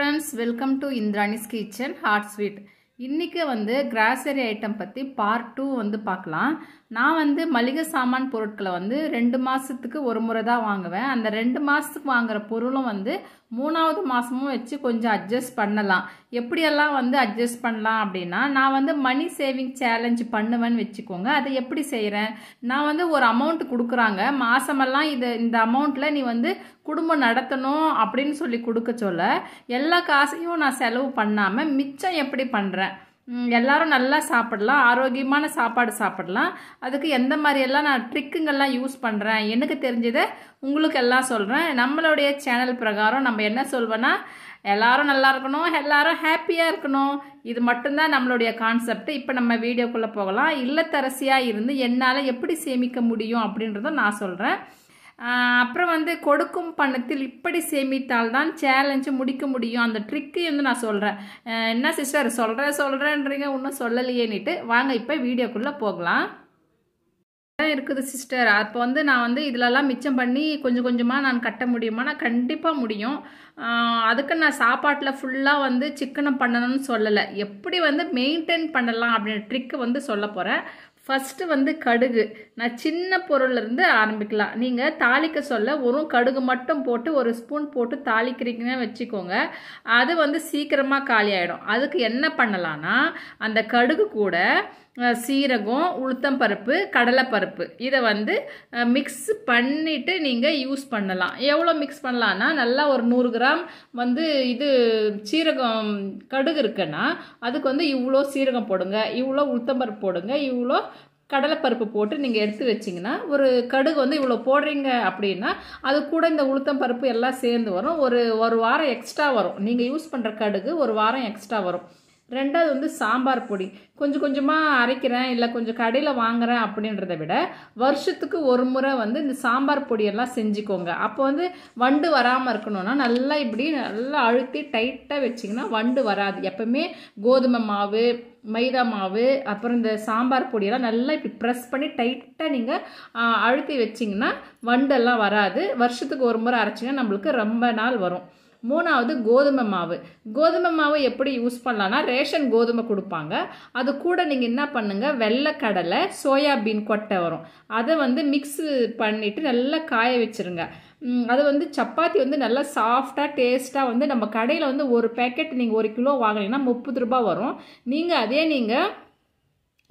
friends welcome to Indrani's kitchen hot sweet இன்றைக்கி வந்து grocery item பற்றி பார்ட் டூ வந்து பார்க்கலாம் நான் வந்து மளிகை சாமான் பொருட்களை வந்து ரெண்டு மாதத்துக்கு ஒரு முறை தான் வாங்குவேன் அந்த ரெண்டு மாதத்துக்கு வாங்குகிற பொருளும் வந்து மூணாவது மாதமும் வச்சு கொஞ்சம் அட்ஜஸ்ட் பண்ணலாம் எப்படியெல்லாம் வந்து அட்ஜஸ்ட் பண்ணலாம் அப்படின்னா நான் வந்து மணி சேவிங் சேலஞ்ச் பண்ணுவேன்னு வச்சுக்கோங்க அதை எப்படி செய்கிறேன் நான் வந்து ஒரு அமௌண்ட் கொடுக்குறாங்க மாதமெல்லாம் இது இந்த அமௌண்ட்டில் நீ வந்து குடும்பம் நடத்தணும் அப்படின்னு சொல்லி கொடுக்க சொல்ல எல்லா காசையும் நான் செலவு பண்ணாமல் மிச்சம் எப்படி பண்ணுறேன் எல்லாரும் நல்லா சாப்பிடலாம் ஆரோக்கியமான சாப்பாடு சாப்பிடலாம் அதுக்கு எந்த மாதிரியெல்லாம் நான் ட்ரிக்குங்கள்லாம் யூஸ் பண்ணுறேன் எனக்கு தெரிஞ்சதை உங்களுக்கு எல்லாம் சொல்கிறேன் நம்மளுடைய சேனல் பிரகாரம் நம்ம என்ன சொல்வேன்னா எல்லாரும் நல்லா இருக்கணும் எல்லாரும் ஹாப்பியாக இருக்கணும் இது மட்டும்தான் நம்மளுடைய கான்செப்ட் இப்போ நம்ம வீடியோக்குள்ளே போகலாம் இல்லத்தரசியாக இருந்து என்னால் எப்படி சேமிக்க முடியும் அப்படின்றதும் நான் சொல்கிறேன் அப்புறம் வந்து கொடுக்கும் பணத்தில் இப்படி சேமித்தால் தான் சேலஞ்சு முடிக்க முடியும் அந்த ட்ரிக்கு வந்து நான் சொல்கிறேன் என்ன சிஸ்டர் சொல்கிறேன் சொல்கிறேன்றீங்க இன்னும் சொல்லலையேன்னுட்டு வாங்க இப்போ வீடியோக்குள்ளே போகலாம் தான் இருக்குது சிஸ்டர் அப்போ வந்து நான் வந்து இதிலலாம் மிச்சம் பண்ணி கொஞ்சம் கொஞ்சமாக நான் கட்ட முடியுமா நான் கண்டிப்பாக முடியும் அதுக்கு நான் சாப்பாட்டில் ஃபுல்லாக வந்து சிக்கனம் பண்ணணும்னு சொல்லலை எப்படி வந்து மெயின்டைன் பண்ணலாம் அப்படின்ற ட்ரிக்கு வந்து சொல்ல போகிறேன் ஃபஸ்ட்டு வந்து கடுகு நான் சின்ன பொருள்லேருந்து ஆரம்பிக்கலாம் நீங்கள் தாளிக்க சொல்ல ஒரு கடுகு மட்டும் போட்டு ஒரு ஸ்பூன் போட்டு தாளிக்கிறீங்கன்னு வச்சுக்கோங்க அது வந்து சீக்கிரமாக காலி ஆகிடும் அதுக்கு என்ன பண்ணலான்னா அந்த கடுகு கூட சீரகம் உளுத்தம்பருப்பு கடலைப்பருப்பு இதை வந்து மிக்ஸ் பண்ணிவிட்டு நீங்கள் யூஸ் பண்ணலாம் எவ்வளோ மிக்ஸ் பண்ணலான்னா நல்லா ஒரு நூறு கிராம் வந்து இது சீரகம் கடுகு இருக்குன்னா அதுக்கு வந்து இவ்வளோ சீரகம் போடுங்க இவ்வளோ உளுத்தம்பருப்பு போடுங்க இவ்வளோ கடலைப்பருப்பு போட்டு நீங்கள் எடுத்து வச்சிங்கன்னா ஒரு கடுகு வந்து இவ்வளோ போடுறீங்க அப்படின்னா அது கூட இந்த உளுத்தம் பருப்பு எல்லாம் சேர்ந்து வரும் ஒரு ஒரு வாரம் எக்ஸ்ட்ரா வரும் நீங்கள் யூஸ் பண்ணுற கடுகு ஒரு வாரம் எக்ஸ்ட்ரா வரும் ரெண்டாவது வந்து சாம்பார் பொடி கொஞ்சம் கொஞ்சமாக அரைக்கிறேன் இல்லை கொஞ்சம் கடையில் வாங்குகிறேன் அப்படின்றத விட வருஷத்துக்கு ஒரு முறை வந்து இந்த சாம்பார் பொடியெல்லாம் செஞ்சுக்கோங்க அப்போ வந்து வண்டு வராமல் இருக்கணும்னா நல்லா இப்படி நல்லா அழுத்தி டைட்டாக வச்சிங்கன்னா வண்டு வராது எப்பவுமே கோதுமை மாவு மைதா மாவு அப்புறம் இந்த சாம்பார் பொடியெல்லாம் நல்லா இப்படி ப்ரெஸ் பண்ணி டைட்டாக நீங்கள் அழுத்தி வச்சிங்கன்னா வண்டெல்லாம் வராது வருஷத்துக்கு ஒரு முறை அரைச்சிங்கன்னா நம்மளுக்கு ரொம்ப நாள் வரும் மூணாவது கோதுமை மாவு கோதுமை மாவு எப்படி யூஸ் பண்ணலான்னா ரேஷன் கோதுமை கொடுப்பாங்க அது கூட நீங்கள் என்ன பண்ணுங்கள் வெள்ளை கடலை சோயாபீன் கொட்டை வரும் அதை வந்து மிக்ஸ் பண்ணிவிட்டு நல்லா காய வச்சுருங்க அது வந்து சப்பாத்தி வந்து நல்லா சாஃப்டாக டேஸ்ட்டாக வந்து நம்ம கடையில் வந்து ஒரு பேக்கெட் நீங்கள் ஒரு கிலோ வாங்கினீங்கன்னா முப்பது ரூபாய் வரும் நீங்கள் அதே நீங்கள்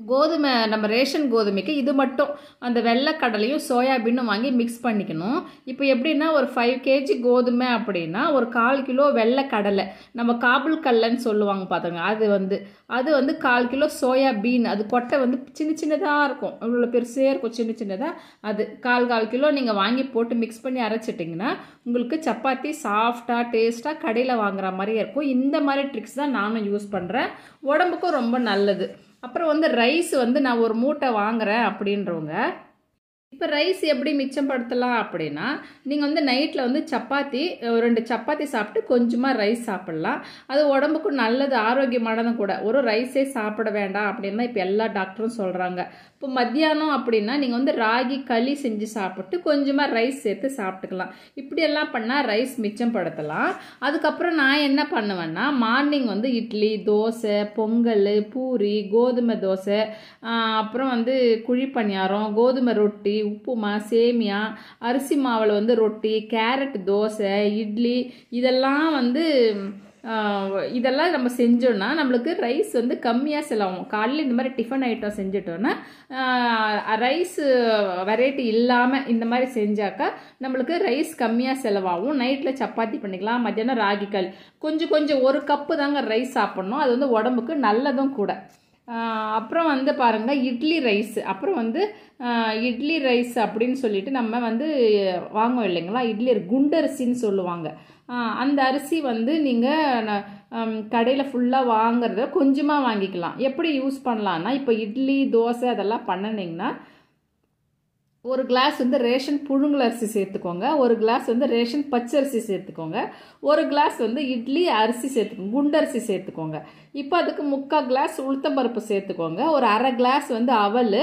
கோதுமை நம்ம ரேஷன் கோதுமைக்கு இது மட்டும் அந்த வெள்ளைக்கடலையும் சோயாபீனும் வாங்கி மிக்ஸ் பண்ணிக்கணும் இப்போ எப்படின்னா ஒரு ஃபைவ் கேஜி கோதுமை அப்படின்னா ஒரு கால் கிலோ வெள்ளைக்கடலை நம்ம காபுல் கடலைன்னு சொல்லுவாங்க பார்த்துங்க அது வந்து அது வந்து கால் கிலோ சோயாபீன் அது கொட்டை வந்து சின்ன சின்னதாக இருக்கும் இவ்வளோ பெருசே இருக்கும் சின்ன சின்னதாக அது கால் கால் கிலோ நீங்கள் வாங்கி போட்டு மிக்ஸ் பண்ணி அரைச்சிட்டிங்கன்னா உங்களுக்கு சப்பாத்தி சாஃப்டாக டேஸ்ட்டாக கடையில் வாங்குற மாதிரியே இருக்கும் இந்த மாதிரி ட்ரிக்ஸ் தான் நானும் யூஸ் பண்ணுறேன் உடம்புக்கும் ரொம்ப நல்லது அப்புறம் வந்து ரைஸ் வந்து நான் ஒரு மூட்டை வாங்குகிறேன் அப்படின்றவங்க இப்போ ரைஸ் எப்படி மிச்சம் படுத்தலாம் அப்படின்னா நீங்கள் வந்து நைட்டில் வந்து சப்பாத்தி ரெண்டு சப்பாத்தி சாப்பிட்டு கொஞ்சமாக ரைஸ் சாப்பிட்லாம் அது உடம்புக்கு நல்லது ஆரோக்கியமானதும் கூட ஒரு ரைஸே சாப்பிட வேண்டாம் அப்படின்னு தான் இப்போ எல்லா டாக்டரும் சொல்கிறாங்க இப்போ மத்தியானம் அப்படின்னா நீங்கள் வந்து ராகி களி செஞ்சு சாப்பிட்டு கொஞ்சமாக ரைஸ் சேர்த்து சாப்பிட்டுக்கலாம் இப்படியெல்லாம் பண்ணால் ரைஸ் மிச்சம் படுத்தலாம் அதுக்கப்புறம் நான் என்ன பண்ணுவேன்னா மார்னிங் வந்து இட்லி தோசை பொங்கல் பூரி கோதுமை தோசை அப்புறம் வந்து குழி பணியாரம் கோதுமை ரொட்டி உப்புமா சேமியா அரிசி மாவில் வந்து ரொட்டி கேரட் தோசை இட்லி இதெல்லாம் வந்து இதெல்லாம் நம்ம செஞ்சோன்னா நம்மளுக்கு ரைஸ் வந்து கம்மியாக செலவாகும் காலையில் இந்த மாதிரி டிஃபன் ஐட்டம் செஞ்சிட்டோன்னா ரைஸ் வெரைட்டி இல்லாமல் இந்த மாதிரி செஞ்சாக்கா நம்மளுக்கு ரைஸ் கம்மியாக செலவாகும் நைட்டில் சப்பாத்தி பண்ணிக்கலாம் மத்தியானம் ராகிக்கல் கொஞ்சம் கொஞ்சம் ஒரு கப்பு தாங்க ரைஸ் சாப்பிட்ணும் அது வந்து உடம்புக்கு நல்லதும் கூட அப்புறம் வந்து பாருங்கள் இட்லி ரைஸ் அப்புறம் வந்து இட்லி ரைஸ் அப்படின்னு சொல்லிட்டு நம்ம வந்து வாங்குவோம் இல்லைங்களா இட்லி குண்டரிசின்னு சொல்லுவாங்க அந்த அரிசி வந்து நீங்கள் கடையில் ஃபுல்லாக வாங்குறத கொஞ்சமாக வாங்கிக்கலாம் எப்படி யூஸ் பண்ணலான்னா இப்போ இட்லி தோசை அதெல்லாம் பண்ணினீங்கன்னா ஒரு கிளாஸ் வந்து ரேஷன் புழுங்கல் அரிசி சேர்த்துக்கோங்க ஒரு கிளாஸ் வந்து ரேஷன் பச்சரிசி சேர்த்துக்கோங்க ஒரு கிளாஸ் வந்து இட்லி அரிசி சேர்த்துக்கோங்க குண்டரிசி சேர்த்துக்கோங்க இப்போ அதுக்கு முக்கால் கிளாஸ் உளுத்தம்பருப்பு சேர்த்துக்கோங்க ஒரு அரை கிளாஸ் வந்து அவல்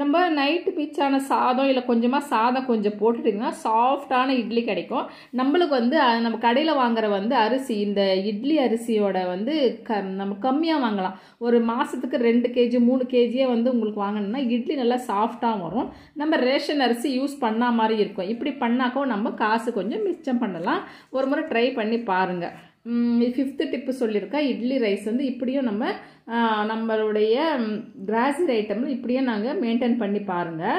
நம்ம நைட்டு பீச்சான சாதம் இல்லை கொஞ்சமாக சாதம் கொஞ்சம் போட்டுட்டிங்கன்னா சாஃப்டான இட்லி கிடைக்கும் நம்மளுக்கு வந்து நம்ம கடையில் வாங்குற வந்து அரிசி இந்த இட்லி அரிசியோட வந்து க நம்ம கம்மியாக வாங்கலாம் ஒரு மாதத்துக்கு ரெண்டு கேஜி மூணு கேஜியே வந்து உங்களுக்கு வாங்கணும்னா இட்லி நல்லா சாஃப்டாக வரும் நம்ம ரேஷன் அரிசி யூஸ் பண்ணா மாதிரி இருக்கும் இப்படி பண்ணாக்கோ நம்ம காசு கொஞ்சம் மிச்சம் பண்ணலாம் ஒரு முறை ட்ரை பண்ணி பாருங்கள் ஃபிஃப்த்து டிப்பு சொல்லியிருக்கா இட்லி ரைஸ் வந்து இப்படியும் நம்ம நம்மளுடைய கிராசரி ஐட்டமில் இப்படியே நாங்கள் மெயின்டைன் பண்ணி பாருங்கள்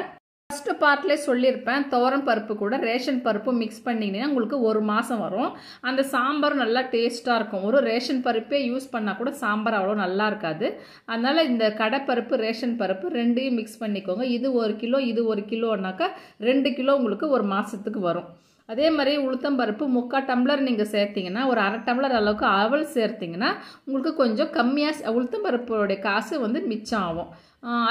ஃபஸ்ட்டு பார்ட்லேயே சொல்லியிருப்பேன் துவரம் பருப்பு கூட ரேஷன் பருப்பு மிக்ஸ் பண்ணிங்கன்னா உங்களுக்கு ஒரு மாதம் வரும் அந்த சாம்பார் நல்லா டேஸ்ட்டாக இருக்கும் ஒரு ரேஷன் பருப்பே யூஸ் பண்ணால் கூட சாம்பார் அவ்வளோ நல்லா இருக்காது அதனால் இந்த கடைப்பருப்பு ரேஷன் பருப்பு ரெண்டையும் மிக்ஸ் பண்ணிக்கோங்க இது ஒரு கிலோ இது ஒரு கிலோனாக்கா ரெண்டு கிலோ உங்களுக்கு ஒரு மாதத்துக்கு வரும் அதே மாதிரி உளுத்தம்பருப்பு முக்கால் டம்ளர் நீங்கள் சேர்த்திங்கன்னா ஒரு அரை டம்ளர் அளவுக்கு அவல் சேர்த்திங்கன்னா உங்களுக்கு கொஞ்சம் கம்மியாக உளுத்தம்பருப்போடைய காசு வந்து மிச்சம் ஆகும்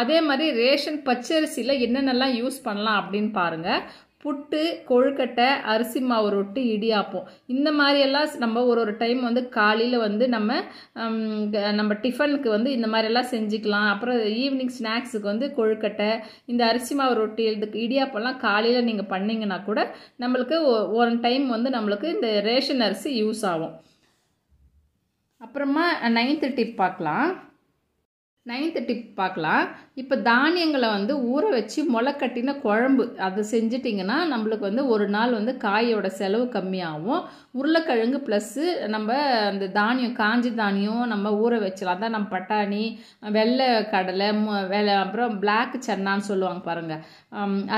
அதே மாதிரி ரேஷன் பச்சரிசியில் என்னென்னலாம் யூஸ் பண்ணலாம் அப்படின்னு பாருங்கள் புட்டு கொழுக்கட்டை அரிசி மாவு ரொட்டி இடியாப்பம் இந்த மாதிரியெல்லாம் நம்ம ஒரு ஒரு டைம் வந்து காலையில் வந்து நம்ம நம்ம டிஃபனுக்கு வந்து இந்த மாதிரியெல்லாம் செஞ்சுக்கலாம் அப்புறம் ஈவினிங் ஸ்நாக்ஸுக்கு வந்து கொழுக்கட்டை இந்த அரிசி மாவு ரொட்டி இதுக்கு இடியாப்பம்லாம் காலையில் நீங்கள் பண்ணிங்கன்னா கூட நம்மளுக்கு ஒன் டைம் வந்து நம்மளுக்கு இந்த ரேஷன் அரிசி யூஸ் ஆகும் அப்புறமா நைன்த்து டிப் பார்க்கலாம் நைன்த்து டிப் பார்க்கலாம் இப்போ தானியங்களை வந்து ஊற வச்சு முளைக்கட்டின குழம்பு அதை செஞ்சிட்டிங்கன்னா நம்மளுக்கு வந்து ஒரு நாள் வந்து காயோட செலவு கம்மியாகும் உருளைக்கிழங்கு ப்ளஸ்ஸு நம்ம அந்த தானியம் காஞ்சி தானியம் நம்ம ஊற வச்சலாம் அதான் நம்ம பட்டாணி வெள்ளை கடலை வெள்ளை அப்புறம் பிளாக் சன்னான்னு சொல்லுவாங்க பாருங்கள்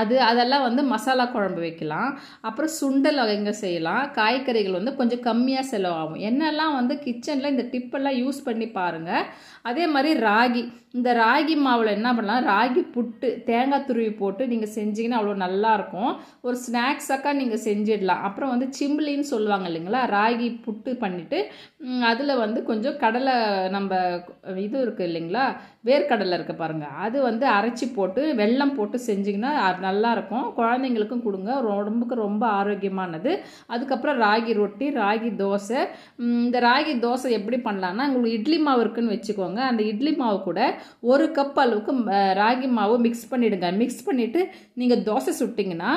அது அதெல்லாம் வந்து மசாலா குழம்பு வைக்கலாம் அப்புறம் சுண்டல் வகைங்க செய்யலாம் காய்கறிகள் வந்து கொஞ்சம் கம்மியாக செலவாகும் என்னெல்லாம் வந்து கிச்சனில் இந்த டிப்பெல்லாம் யூஸ் பண்ணி பாருங்கள் அதே மாதிரி ராகி ராகி இந்த ராகி மாவில் என்ன பண்ணலாம் ராகி புட்டு தேங்காய் துருவி போட்டு நீங்கள் செஞ்சிங்கன்னா அவ்வளோ நல்லாயிருக்கும் ஒரு ஸ்நாக்ஸாக்கா நீங்கள் செஞ்சிடலாம் அப்புறம் வந்து சிம்பிளின்னு சொல்லுவாங்க இல்லைங்களா ராகி புட்டு பண்ணிவிட்டு அதில் வந்து கொஞ்சம் கடலை நம்ம இது இருக்குது இல்லைங்களா வேர்க்கடலை இருக்க பாருங்கள் அது வந்து அரைச்சி போட்டு வெள்ளம் போட்டு செஞ்சிங்கன்னா நல்லாயிருக்கும் குழந்தைங்களுக்கும் கொடுங்க உடம்புக்கு ரொம்ப ஆரோக்கியமானது அதுக்கப்புறம் ராகி ரொட்டி ராகி தோசை இந்த ராகி தோசை எப்படி பண்ணலான்னா உங்களுக்கு இட்லி மாவு இருக்குன்னு வச்சுக்கோங்க அந்த இட்லி மாவு கூட ஒரு கப் அளவுக்கு ராகி மாவு மிக்ஸ் பண்ணிவிடுங்க மிக்ஸ் பண்ணிவிட்டு நீங்கள் தோசை சுட்டிங்கன்னா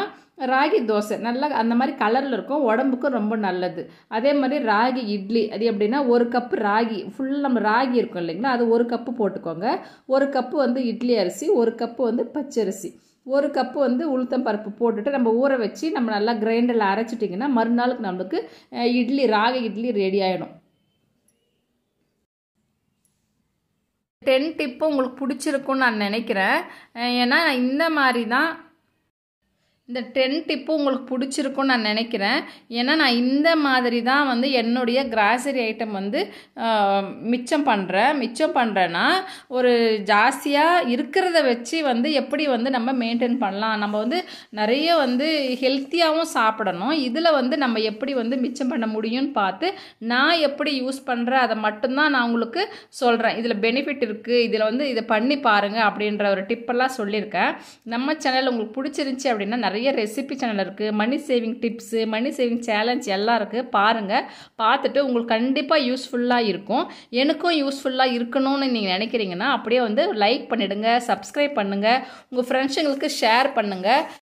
ராகி தோசை நல்லா அந்த மாதிரி கலரில் இருக்கும் உடம்புக்கும் ரொம்ப நல்லது அதே மாதிரி ராகி இட்லி அது எப்படின்னா ஒரு கப்பு ராகி ஃபுல்லாக நம்ம ராகி இருக்கும் இல்லைங்களா அது ஒரு கப்பு போட்டுக்கோங்க ஒரு கப்பு வந்து இட்லி அரிசி ஒரு கப்பு வந்து பச்சரிசி ஒரு கப்பு வந்து உளுத்தம் பருப்பு போட்டுட்டு நம்ம ஊற வச்சு நம்ம நல்லா கிரைண்டரில் அரைச்சிட்டிங்கன்னா மறுநாளுக்கு நம்மளுக்கு இட்லி ராகி இட்லி ரெடி ஆகிடும் டென் டிப்பு உங்களுக்கு பிடிச்சிருக்குன்னு நான் நினைக்கிறேன் ஏன்னா இந்த மாதிரி தான் இந்த டென் டிப்பு உங்களுக்கு பிடிச்சிருக்குன்னு நான் நினைக்கிறேன் ஏன்னா நான் இந்த மாதிரி தான் வந்து என்னுடைய கிராசரி ஐட்டம் வந்து மிச்சம் பண்ணுறேன் மிச்சம் பண்ணுறேன்னா ஒரு ஜாஸ்தியாக இருக்கிறத வச்சு வந்து எப்படி வந்து நம்ம மெயின்டைன் பண்ணலாம் நம்ம வந்து நிறைய வந்து ஹெல்த்தியாகவும் சாப்பிடணும் இதில் வந்து நம்ம எப்படி வந்து மிச்சம் பண்ண முடியும்னு பார்த்து நான் எப்படி யூஸ் பண்ணுறேன் அதை மட்டும்தான் நான் உங்களுக்கு சொல்கிறேன் இதில் பெனிஃபிட் இருக்குது இதில் வந்து இதை பண்ணி பாருங்கள் அப்படின்ற ஒரு டிப்பெல்லாம் சொல்லியிருக்கேன் நம்ம சேனல் உங்களுக்கு பிடிச்சிருந்துச்சி அப்படின்னா நிறைய ரெசிபி சேனல் இருக்குது money saving tips money saving challenge எல்லாம் இருக்குது பாருங்கள் பார்த்துட்டு உங்களுக்கு கண்டிப்பாக யூஸ்ஃபுல்லாக இருக்கும் எனக்கும் யூஸ்ஃபுல்லாக இருக்கணும்னு நீங்கள் நினைக்கிறீங்கன்னா அப்படியே வந்து லைக் பண்ணிவிடுங்க சப்ஸ்கிரைப் பண்ணுங்கள் உங்கள் ஃப்ரெண்ட்ஸுங்களுக்கு ஷேர் பண்ணுங்கள்